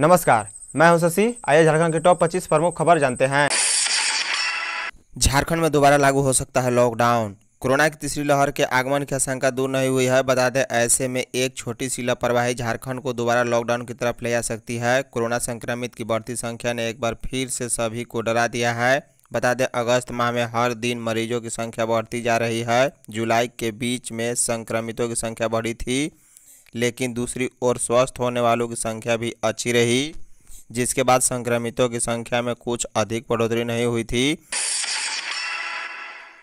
नमस्कार मैं हूं शशि आइए झारखंड के टॉप 25 प्रमुख खबर जानते हैं झारखंड में दोबारा लागू हो सकता है लॉकडाउन कोरोना की तीसरी लहर के आगमन की आशंका दूर नहीं हुई है बता दें ऐसे में एक छोटी सी लापरवाही झारखंड को दोबारा लॉकडाउन की तरफ ले जा सकती है कोरोना संक्रमित की बढ़ती संख्या ने एक बार फिर से सभी को डरा दिया है बता दें अगस्त माह में हर दिन मरीजों की संख्या बढ़ती जा रही है जुलाई के बीच में संक्रमितों की संख्या बढ़ी थी लेकिन दूसरी ओर स्वस्थ होने वालों की संख्या भी अच्छी रही जिसके बाद संक्रमितों की संख्या में कुछ अधिक बढ़ोतरी नहीं हुई थी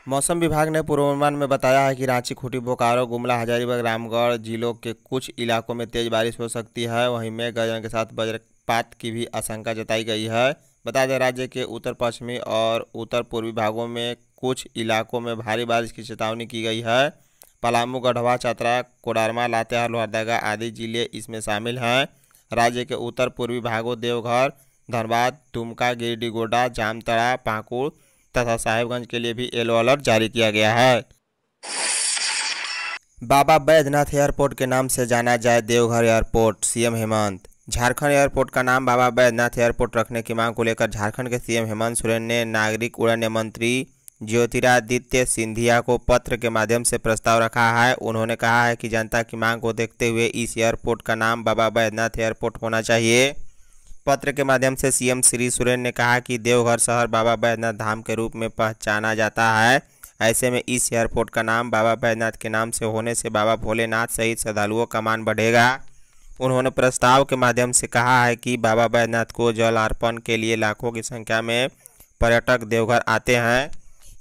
मौसम विभाग ने पूर्वानुमान में बताया है कि रांची खूंटी बोकारो गुमला हजारीबाग रामगढ़ जिलों के कुछ इलाकों में तेज़ बारिश हो सकती है वहीं में गर्जन के साथ वज्रपात की भी आशंका जताई गई है बता दें राज्य के उत्तर पश्चिमी और उत्तर पूर्वी भागों में कुछ इलाकों में भारी बारिश की चेतावनी की गई है पलामू गढ़वा चतरा कोडारमा लातेहार लोहरदगा आदि जिले इसमें शामिल हैं राज्य के उत्तर पूर्वी भागों देवघर धनबाद दुमका गिरडी गोडा पाकुड़ तथा साहेबगंज के लिए भी येलो अलर्ट जारी किया गया है बाबा बैजनाथ एयरपोर्ट के नाम से जाना जाए Deoghar airport CM Hemant Jharkhand airport का नाम बाबा बैद्यनाथ एयरपोर्ट रखने की मांग को लेकर झारखंड के सीएम हेमंत सोरेन ने नागरिक उड़न मंत्री ज्योतिरादित्य सिंधिया को पत्र के माध्यम से प्रस्ताव रखा है उन्होंने कहा है कि जनता की मांग को देखते हुए इस एयरपोर्ट का नाम बाबा बैद्यनाथ एयरपोर्ट होना चाहिए पत्र के माध्यम से सीएम श्री सोरेन ने कहा कि देवघर शहर बाबा बैद्यनाथ धाम के रूप में पहचाना जाता है ऐसे में इस एयरपोर्ट का नाम बाबा बैद्यनाथ के नाम से होने से बाबा भोलेनाथ सहित श्रद्धालुओं का मान बढ़ेगा उन्होंने प्रस्ताव के माध्यम से कहा है कि बाबा बैद्यनाथ को जल अर्पण के लिए लाखों की संख्या में पर्यटक देवघर आते हैं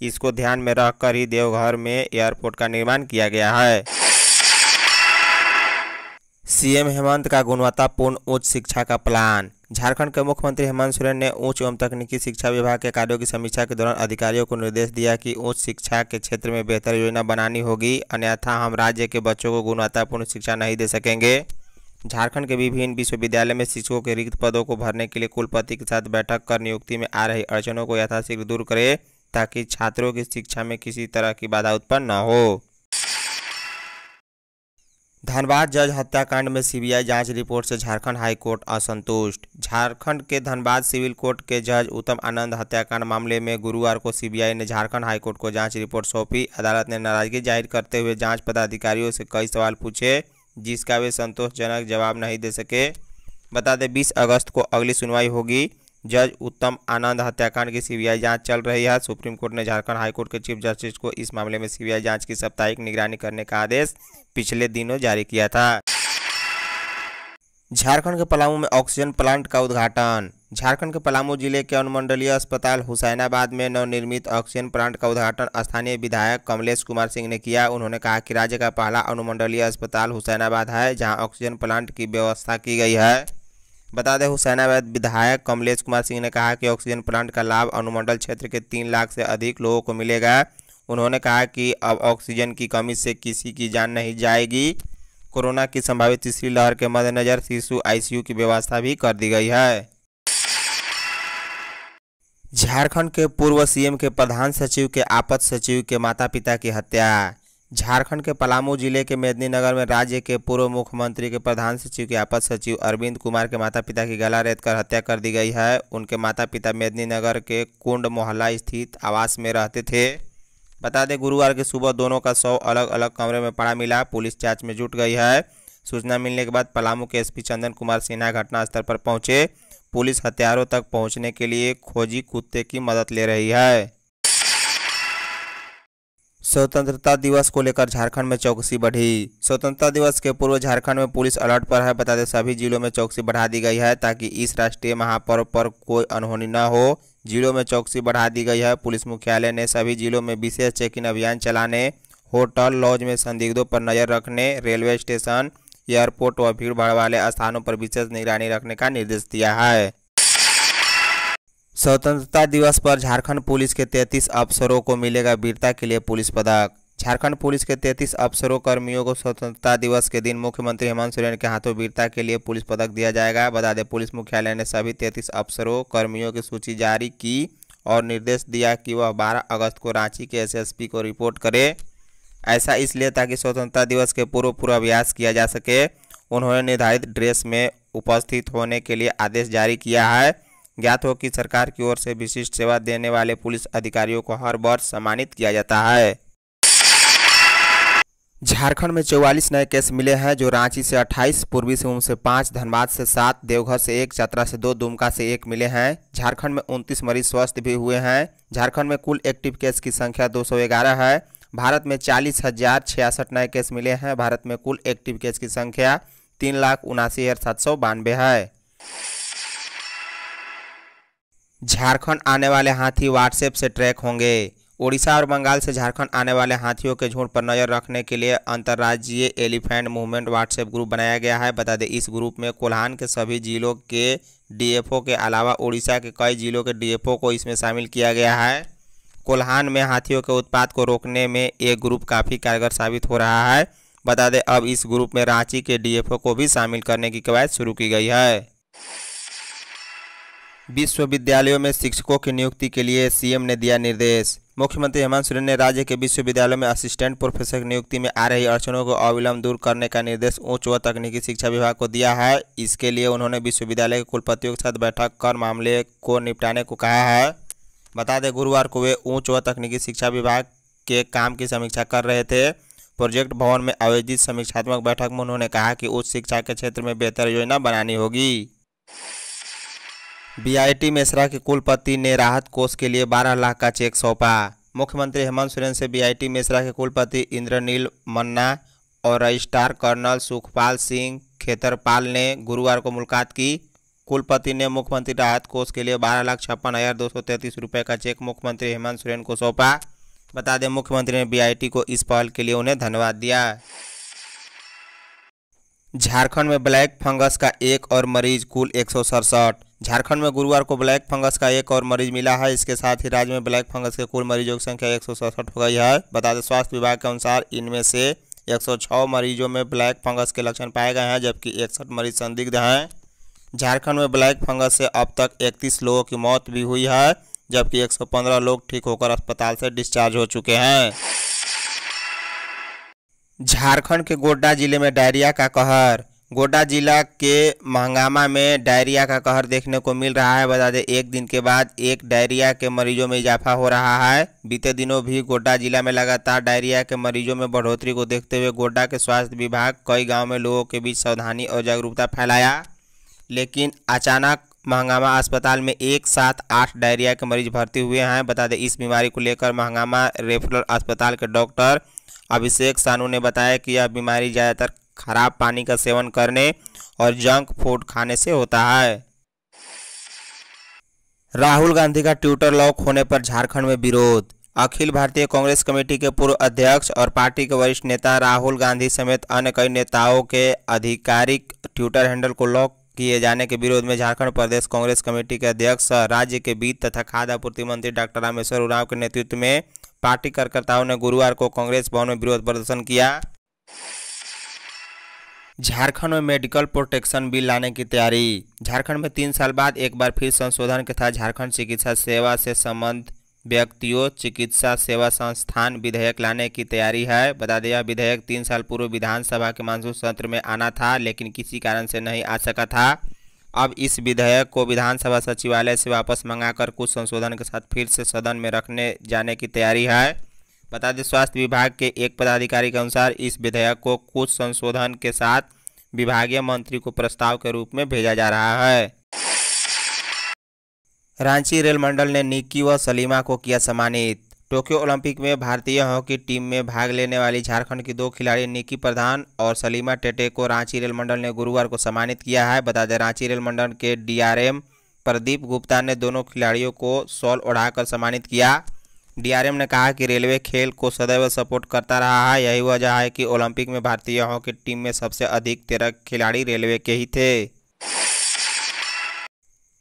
इसको ध्यान में रखकर ही देवघर में एयरपोर्ट का निर्माण किया गया है सीएम हेमंत का गुणवत्तापूर्ण उच्च शिक्षा का प्लान झारखंड के मुख्यमंत्री हेमंत सोरेन ने उच्च एवं तकनीकी शिक्षा विभाग के कार्यों की समीक्षा के दौरान अधिकारियों को निर्देश दिया कि उच्च शिक्षा के क्षेत्र में बेहतर योजना बनानी होगी अन्यथा हम राज्य के बच्चों को गुणवत्तापूर्ण शिक्षा नहीं दे सकेंगे झारखंड के विभिन्न विश्वविद्यालय में शिक्षकों के रिक्त पदों को भरने के लिए कुलपति के साथ बैठक कर नियुक्ति में आ रही अड़चनों को यथाशीघ्र दूर करे ताकि छात्रों की शिक्षा में किसी तरह की बाधा उत्पन्न न हो धनबाद जज हत्याकांड में सीबीआई जांच रिपोर्ट से झारखंड हाई कोर्ट असंतुष्ट झारखंड के धनबाद सिविल कोर्ट के जज उत्तम आनंद हत्याकांड मामले में गुरुवार को सीबीआई ने झारखंड हाई कोर्ट को जांच रिपोर्ट सौंपी अदालत ने नाराजगी जाहिर करते हुए जांच पदाधिकारियों से कई सवाल पूछे जिसका वे संतोषजनक जवाब नहीं दे सके बता दें बीस अगस्त को अगली सुनवाई होगी जज उत्तम आनंद हत्याकांड की सीबीआई जांच चल रही है सुप्रीम कोर्ट ने झारखंड हाईकोर्ट के चीफ जस्टिस को इस मामले में सीबीआई जांच की साप्ताहिक निगरानी करने का आदेश पिछले दिनों जारी किया था झारखंड के पलामू में ऑक्सीजन प्लांट का उद्घाटन झारखंड के पलामू जिले के अनुमंडलीय अस्पताल हुसैनाबाद में नवनिर्मित ऑक्सीजन प्लांट का उद्घाटन स्थानीय विधायक कमलेश कुमार सिंह ने किया उन्होंने कहा कि राज्य का पहला अनुमंडलीय अस्पताल हुसैनाबाद है जहां ऑक्सीजन प्लांट की व्यवस्था की गई है बता दें हुसैनाबाद विधायक कमलेश कुमार सिंह ने कहा कि ऑक्सीजन प्लांट का लाभ अनुमंडल क्षेत्र के तीन लाख से अधिक लोगों को मिलेगा उन्होंने कहा कि अब ऑक्सीजन की कमी से किसी की जान नहीं जाएगी कोरोना की संभावित तीसरी लहर के मद्देनज़र शिशु आईसीयू की व्यवस्था भी कर दी गई है झारखंड के पूर्व सीएम के प्रधान सचिव के आपद सचिव के माता पिता की हत्या झारखंड के पलामू जिले के मेदनी नगर में राज्य के पूर्व मुख्यमंत्री के प्रधान सचिव के आपद सचिव अरविंद कुमार के माता पिता की गला रेत कर हत्या कर दी गई है उनके माता पिता मेदनी नगर के कुंड मोहल्ला स्थित आवास में रहते थे बता दें गुरुवार की सुबह दोनों का शव अलग अलग कमरे में पड़ा मिला पुलिस जाँच में जुट गई है सूचना मिलने के बाद पलामू के एसपी चंदन कुमार सिन्हा घटनास्थल पर पहुंचे पुलिस हथियारों तक पहुंचने के लिए खोजी कुत्ते की मदद ले रही है स्वतंत्रता दिवस को लेकर झारखंड में चौकसी बढ़ी स्वतंत्रता दिवस के पूर्व झारखंड में पुलिस अलर्ट पर है बता दें सभी जिलों में चौकसी बढ़ा दी गई है ताकि इस राष्ट्रीय महापर्व पर कोई अनहोनी न हो जिलों में चौकसी बढ़ा दी गई है पुलिस मुख्यालय ने सभी जिलों में विशेष चेकिंग अभियान चलाने होटल लॉज में संदिग्धों पर नज़र रखने रेलवे स्टेशन एयरपोर्ट व भीड़ भाड़ वाले स्थानों पर विशेष निगरानी रखने का निर्देश दिया है स्वतंत्रता दिवस पर झारखंड पुलिस के 33 अफसरों को मिलेगा वीरता के लिए पुलिस पदक झारखंड पुलिस के 33 अफसरों कर्मियों को स्वतंत्रता दिवस के दिन मुख्यमंत्री हेमंत सोरेन के हाथों वीरता के लिए पुलिस पदक दिया जाएगा बता दें पुलिस मुख्यालय ने सभी 33 अफसरों कर्मियों की सूची जारी की और निर्देश दिया कि वह 12 अगस्त को रांची के एसएसपी को रिपोर्ट करे ऐसा इसलिए ताकि स्वतंत्रता दिवस के पूर्व पूर्वाभ्यास किया जा सके उन्होंने निर्धारित ड्रेस में उपस्थित होने के लिए आदेश जारी किया है ज्ञात हो कि सरकार की ओर से विशिष्ट सेवा देने वाले पुलिस अधिकारियों को हर वर्ष सम्मानित किया जाता है झारखंड में 44 नए केस मिले हैं जो रांची से 28, पूर्वी सिंहभूम से 5, धनबाद से 7, देवघर से 1, चतरा से 2, दुमका से 1 मिले हैं झारखंड में 29 मरीज स्वस्थ भी हुए हैं झारखंड में कुल एक्टिव केस की संख्या 211 है भारत में चालीस हज़ार छियासठ नए केस मिले हैं भारत में कुल एक्टिव केस की संख्या तीन लाख उनासी हज़ार सात सौ बानवे है झारखंड आने वाले हाथी व्हाट्सएप से ट्रैक होंगे ओडिशा और बंगाल से झारखंड आने वाले हाथियों के झुंड पर नज़र रखने के लिए अंतर्राज्यीय एलिफेंट मूवमेंट व्हाट्सएप ग्रुप बनाया गया है बता दें इस ग्रुप में कोल्हान के सभी जिलों के डीएफओ के अलावा ओडिशा के कई जिलों के डीएफओ को इसमें शामिल किया गया है कोल्हान में हाथियों के उत्पाद को रोकने में ये ग्रुप काफ़ी कारगर साबित हो रहा है बता दें अब इस ग्रुप में रांची के डीएफओ को भी शामिल करने की कवायद शुरू की गई है विश्वविद्यालयों में शिक्षकों की नियुक्ति के लिए सीएम ने दिया निर्देश मुख्यमंत्री हेमंत सोरेन ने राज्य के विश्वविद्यालयों में असिस्टेंट प्रोफेसर नियुक्ति में आ रही अड़चनों को अविलंब दूर करने का निर्देश उच्च व तकनीकी शिक्षा विभाग को दिया है इसके लिए उन्होंने विश्वविद्यालय के कुलपतियों के साथ बैठक कर मामले को निपटाने को कहा है बता दें गुरुवार को वे उच्च व तकनीकी शिक्षा विभाग के काम की समीक्षा कर रहे थे प्रोजेक्ट भवन में आयोजित समीक्षात्मक बैठक में उन्होंने कहा कि उच्च शिक्षा के क्षेत्र में बेहतर योजना बनानी होगी बीआईटी मेसरा के कुलपति ने राहत कोष के लिए 12 लाख का चेक सौंपा मुख्यमंत्री हेमंत सोरेन से बीआईटी मेसरा के कुलपति इंद्रनील मन्ना और रजिस्ट्रार कर्नल सुखपाल सिंह खेतरपाल ने गुरुवार को मुलाकात की कुलपति ने मुख्यमंत्री राहत कोष के लिए बारह लाख छप्पन हज़ार दो सौ तैंतीस रुपये का चेक मुख्यमंत्री हेमंत सोरेन को सौंपा बता दें मुख्यमंत्री ने बीआईटी को इस पहल के लिए उन्हें धन्यवाद दिया झारखंड में ब्लैक फंगस का एक और मरीज कुल एक झारखंड में गुरुवार को ब्लैक फंगस का एक और मरीज मिला है इसके साथ ही राज्य में ब्लैक फंगस के कुल मरीजों की संख्या एक हो गई है बता दें स्वास्थ्य विभाग के अनुसार इनमें से 106 मरीजों में ब्लैक फंगस के लक्षण पाए गए हैं जबकि इकसठ मरीज संदिग्ध हैं झारखंड में ब्लैक फंगस से अब तक 31 लोगों की मौत भी हुई है जबकि 115 लोग ठीक होकर अस्पताल से डिस्चार्ज हो चुके हैं झारखंड के गोड्डा जिले में डायरिया का कहर गोड्डा जिला के महंगामा में डायरिया का कहर देखने को मिल रहा है बता दें एक दिन के बाद एक डायरिया के मरीजों में इजाफा हो रहा है बीते दिनों भी गोड्डा जिला में लगातार डायरिया के मरीजों में बढ़ोतरी को देखते हुए गोड्डा के स्वास्थ्य विभाग कई गांव में लोगों के बीच सावधानी और जागरूकता फैलाया लेकिन अचानक महंगामा अस्पताल में एक साथ आठ डायरिया के मरीज भर्ती हुए हैं बता दें इस बीमारी को लेकर महंगामा रेफरल अस्पताल के डॉक्टर अभिषेक सानू ने बताया कि यह बीमारी ज़्यादातर खराब पानी का सेवन करने और जंक फूड खाने से होता है राहुल गांधी का ट्विटर लॉक होने पर झारखंड में विरोध अखिल भारतीय कांग्रेस कमेटी के पूर्व अध्यक्ष और पार्टी के वरिष्ठ नेता राहुल गांधी समेत अन्य कई नेताओं के आधिकारिक ट्विटर हैंडल को लॉक किए जाने के विरोध में झारखंड प्रदेश कांग्रेस कमेटी के अध्यक्ष राज्य के वित्त तथा खाद्य आपूर्ति मंत्री डॉक्टर रामेश्वर उराव के नेतृत्व में पार्टी कार्यकर्ताओं ने गुरुवार को कांग्रेस भवन में विरोध प्रदर्शन किया झारखंड में मेडिकल प्रोटेक्शन बिल लाने की तैयारी झारखंड में तीन साल बाद एक बार फिर संशोधन के तहत झारखंड चिकित्सा सेवा से संबंध व्यक्तियों चिकित्सा सेवा संस्थान विधेयक लाने की तैयारी है बता दें यह विधेयक तीन साल पूर्व विधानसभा के मानसून सत्र में आना था लेकिन किसी कारण से नहीं आ सका था अब इस विधेयक को विधानसभा सचिवालय से वापस मंगाकर कुछ संशोधन के साथ फिर से सदन में रखने जाने की तैयारी है बता दें स्वास्थ्य विभाग के एक पदाधिकारी के अनुसार इस विधेयक को कुछ संशोधन के साथ विभागीय मंत्री को प्रस्ताव के रूप में भेजा जा रहा है रांची रेल मंडल ने निक्की व सलीमा को किया सम्मानित टोक्यो ओलंपिक में भारतीय हॉकी टीम में भाग लेने वाली झारखंड की दो खिलाड़ी निक्की प्रधान और सलीमा टेटे को रांची रेल मंडल ने गुरुवार को सम्मानित किया है बता दें रांची रेल मंडल के डीआरएम प्रदीप गुप्ता ने दोनों खिलाड़ियों को सॉल ओढ़ाकर सम्मानित किया डीआरएम ने कहा कि रेलवे खेल को सदैव सपोर्ट करता रहा है यही वजह है कि ओलंपिक में भारतीय हॉकी टीम में सबसे अधिक तेरह खिलाड़ी रेलवे के ही थे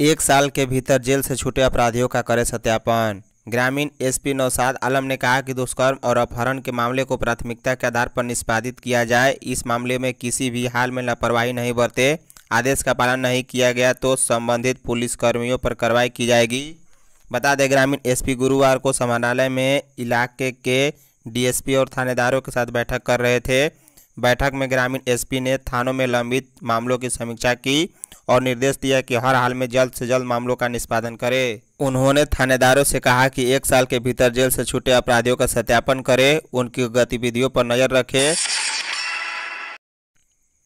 एक साल के भीतर जेल से छूटे अपराधियों का करे सत्यापन ग्रामीण एसपी नौसाद आलम ने कहा कि दुष्कर्म और अपहरण के मामले को प्राथमिकता के आधार पर निष्पादित किया जाए इस मामले में किसी भी हाल में लापरवाही नहीं बरते आदेश का पालन नहीं किया गया तो संबंधित पुलिसकर्मियों पर कार्रवाई की जाएगी बता दें ग्रामीण एसपी गुरुवार को समानालय में इलाके के डीएसपी और थानेदारों के साथ बैठक कर रहे थे बैठक में ग्रामीण एसपी ने थानों में लंबित मामलों की समीक्षा की और निर्देश दिया कि हर हाल में जल्द से जल्द मामलों का निष्पादन करे उन्होंने थानेदारों से कहा कि एक साल के भीतर जेल से छूटे अपराधियों का सत्यापन करें उनकी गतिविधियों पर नजर रखें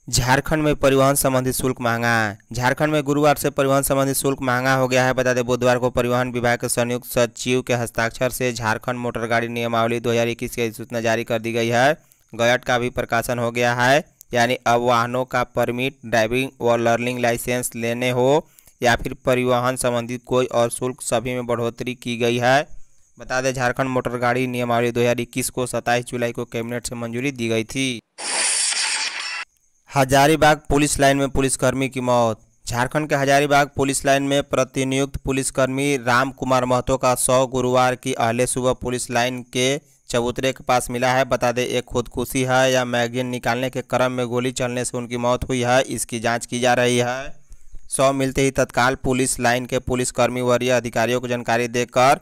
झारखंड में परिवहन संबंधी शुल्क महंगा झारखंड में गुरुवार से परिवहन संबंधी शुल्क महंगा हो गया है बता दें बुधवार को परिवहन विभाग के संयुक्त सचिव के हस्ताक्षर से झारखंड मोटर गाड़ी नियमावली 2021 की अधिसूचना जारी कर दी गई है गयट का भी प्रकाशन हो गया है यानी अब वाहनों का परमिट ड्राइविंग व लर्निंग लाइसेंस लेने हो या फिर परिवहन संबंधित कोई और शुल्क सभी में बढ़ोतरी की गई है बता दें झारखंड मोटर गाड़ी नियमावली 2021 को 27 जुलाई को कैबिनेट से मंजूरी दी गई थी हजारीबाग पुलिस लाइन में पुलिसकर्मी की मौत झारखंड के हजारीबाग पुलिस लाइन में प्रतिनियुक्त पुलिसकर्मी राम कुमार महतो का शव गुरुवार की अहले सुबह पुलिस लाइन के चबूतरे के पास मिला है बता दें एक खुदकुशी है या मैगजीन निकालने के क्रम में गोली चलने से उनकी मौत हुई है इसकी जाँच की जा रही है सौ मिलते ही तत्काल पुलिस लाइन के पुलिसकर्मी वरीय अधिकारियों को जानकारी देकर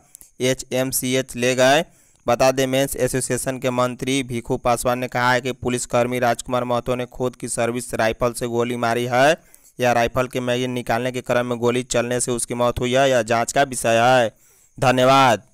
एच एम सी एच ले गए बता दें मेंस एसोसिएशन के मंत्री भीखू पासवान ने कहा है कि पुलिसकर्मी राजकुमार महतो ने खुद की सर्विस राइफल से गोली मारी है या राइफल के मैगजीन निकालने के क्रम में गोली चलने से उसकी मौत हुई है यह जांच का विषय है धन्यवाद